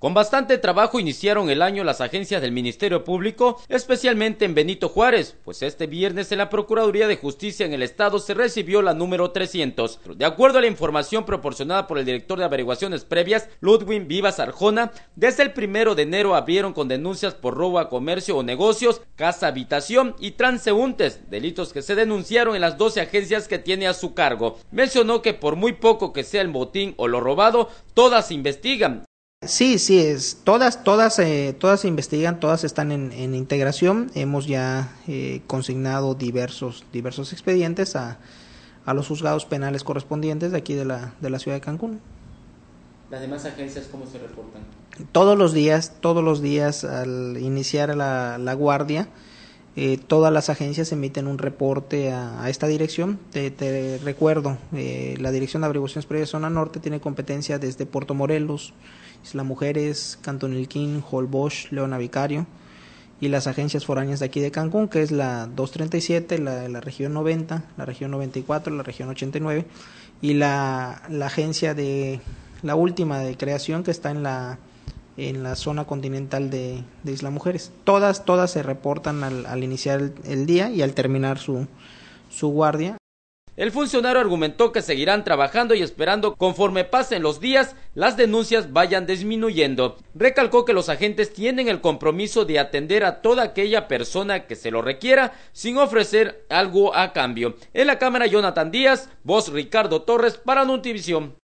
Con bastante trabajo iniciaron el año las agencias del Ministerio Público, especialmente en Benito Juárez, pues este viernes en la Procuraduría de Justicia en el Estado se recibió la número 300. De acuerdo a la información proporcionada por el director de averiguaciones previas, Ludwig Vivas Arjona, desde el primero de enero abrieron con denuncias por robo a comercio o negocios, casa habitación y transeúntes, delitos que se denunciaron en las 12 agencias que tiene a su cargo. Mencionó que por muy poco que sea el botín o lo robado, todas investigan Sí, sí, es. Todas, todas, eh, todas se investigan, todas están en, en integración. Hemos ya eh, consignado diversos, diversos expedientes a, los juzgados penales correspondientes de aquí de la, de la ciudad de Cancún. ¿Las demás agencias cómo se reportan? Todos los días, todos los días al iniciar la guardia, eh, todas las agencias emiten un reporte a, esta dirección. Te, recuerdo, eh, la Dirección de Averiguaciones Previas Zona Norte tiene competencia desde Puerto Morelos, Isla Mujeres, Cantonilquín, Ilquín, Holbosch, Leona Vicario y las agencias foráneas de aquí de Cancún, que es la 237, la de la región 90, la región 94, la región 89 y la agencia de la última de creación que está en la en la zona continental de, Isla Mujeres. Todas, todas se reportan al, al iniciar el, día y al terminar su, su guardia. El funcionario argumentó que seguirán trabajando y esperando conforme pasen los días las denuncias vayan disminuyendo. Recalcó que los agentes tienen el compromiso de atender a toda aquella persona que se lo requiera sin ofrecer algo a cambio. En la cámara Jonathan Díaz, voz Ricardo Torres para Nutivisión.